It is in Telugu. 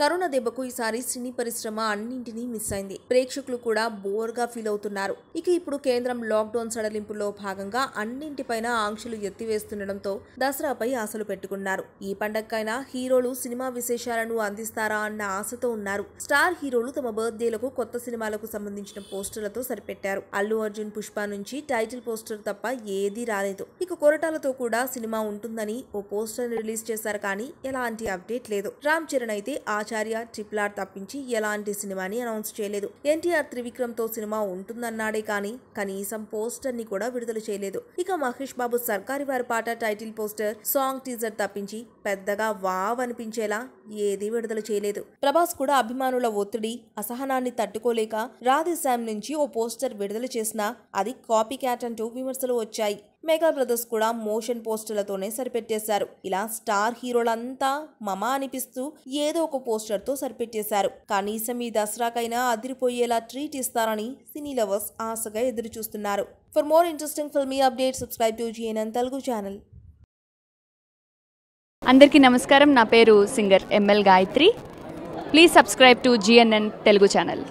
కరోనా దెబ్బకు ఈసారి సినీ పరిశ్రమ అన్నింటినీ మిస్ అయింది ప్రేక్షకులు కూడా బోర్గా ఫీల్ అవుతున్నారు ఇక ఇప్పుడు కేంద్రం లాక్డౌన్ సడలింపులో భాగంగా అన్నింటిపైన ఆంక్షలు ఎత్తివేస్తుండటంతో దసరాపై ఆశలు పెట్టుకున్నారు ఈ పండగకైనా హీరోలు సినిమా విశేషాలను అందిస్తారా అన్న ఆశతో ఉన్నారు స్టార్ హీరోలు తమ బర్త్డేలకు కొత్త సినిమాలకు సంబంధించిన పోస్టర్లతో సరిపెట్టారు అల్లు అర్జున్ పుష్ప నుంచి టైటిల్ పోస్టర్ తప్ప ఏదీ రాలేదు ఇక కొరటాలతో కూడా సినిమా ఉంటుందని ఓ పోస్టర్ రిలీజ్ చేశారు కానీ ఎలాంటి అప్డేట్ లేదు రామ్ చరణ్ అయితే ఆచ ఆచార్య ట్రిప్లార్ తప్పించి ఎలాంటి సినిమాని అనౌన్స్ చేయలేదు ఎన్టీఆర్ త్రివిక్రమ్తో సినిమా ఉంటుందన్నాడే కానీ కనీసం పోస్టర్ని కూడా విడుదల చేయలేదు ఇక మహేష్ బాబు సర్కారి వారి పాట టైటిల్ పోస్టర్ సాంగ్ టీజర్ తప్పించి పెద్దగా వావ్ అనిపించేలా ఏది విడుదల చేయలేదు ప్రభాస్ కూడా అభిమానుల ఒత్తిడి అసహనాన్ని తట్టుకోలేక రాధేశ్యామ్ నుంచి ఓ పోస్టర్ విడుదల చేసినా అది కాపీ క్యాట్ అంటూ విమర్శలు వచ్చాయి మెగా బ్రదర్స్ కూడా మోషన్ పోస్టర్లతోనే సరిపెట్టేశారు ఇలా స్టార్ హీరోలంతా మమ అనిపిస్తూ ఏదో ఒక పోస్టర్తో సరిపెట్టేశారు కనీసం ఈ దసరాకైనా అదిరిపోయేలా ట్రీట్ ఇస్తారని సినీ లవర్స్ ఆశగా ఎదురు చూస్తున్నారు for more interesting filmy update subscribe to GNN Telugu channel అందరికీ నమస్కారం నా పేరు singer ML Gayatri please subscribe to GNN Telugu channel